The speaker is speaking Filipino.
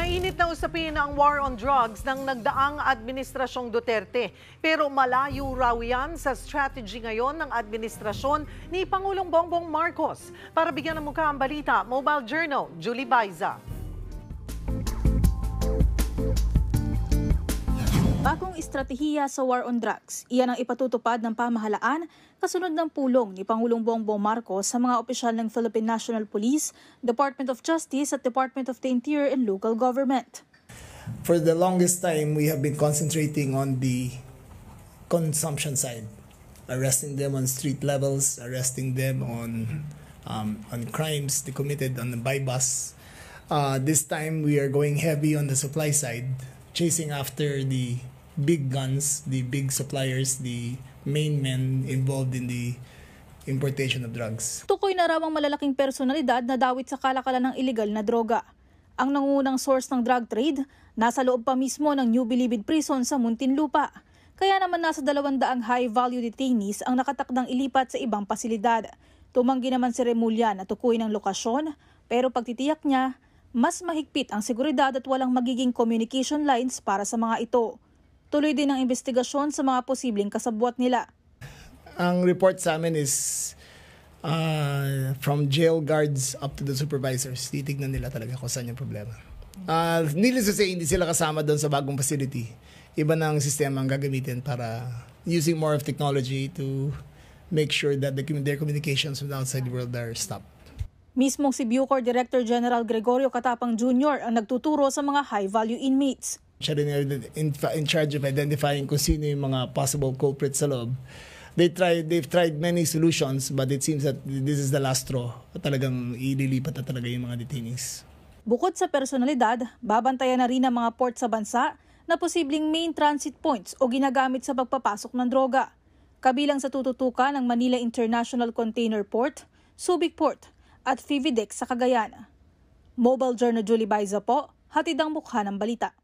Mainit na usapin ang war on drugs ng nagdaang Administrasyong Duterte. Pero malayo raw yan sa strategy ngayon ng administrasyon ni Pangulong Bongbong Marcos. Para bigyan ng mukha ang balita, Mobile Journal, Julie Baiza. Bagong estratehiya sa war on drugs, iyan ang ipatutupad ng pamahalaan kasunod ng pulong ni Pangulong Bongbong Marcos sa mga opisyal ng Philippine National Police, Department of Justice at Department of the Interior and Local Government. For the longest time, we have been concentrating on the consumption side, arresting them on street levels, arresting them on um, on crimes they committed on the by bus. Uh, this time, we are going heavy on the supply side, chasing after the big guns, the big suppliers, the main men involved in the importation of drugs. Tukoy na raw ang malalaking personalidad na dawit sa kalakalan ng ilegal na droga. Ang nangungunang source ng drug trade, nasa loob pa mismo ng New Bilibid Prison sa Muntinlupa. Kaya naman nasa 200 high-value detainees ang nakatakdang ilipat sa ibang pasilidad. Tumanggi naman si Remulla na tukoy ang lokasyon, pero pagtitiyak niya, mas mahigpit ang seguridad at walang magiging communication lines para sa mga ito. Tuloy din ang investigasyon sa mga posibleng kasabwat nila. Ang report sa amin is uh, from jail guards up to the supervisors. Titignan nila talaga kung saan yung problema. Uh, needless to say, hindi sila kasama doon sa bagong facility. Iba na ang sistema ang gagamitin para using more of technology to make sure that the, their communications with the outside world are stopped. Mismong si Bucor Director General Gregorio Katapang Jr. ang nagtuturo sa mga high-value inmates siya rin in, in charge of identifying kung sino yung mga possible culprits sa loob. They tried, they've tried many solutions but it seems that this is the last straw. Talagang ililipat na talaga yung mga detainees. Bukod sa personalidad, babantayan na rin ang mga port sa bansa na posibleng main transit points o ginagamit sa pagpapasok ng droga. Kabilang sa tututukan ng Manila International Container Port, Subic Port at Fividex sa Cagayan. Mobile Journal Julie Baiza po, hatid ang mukha ng balita.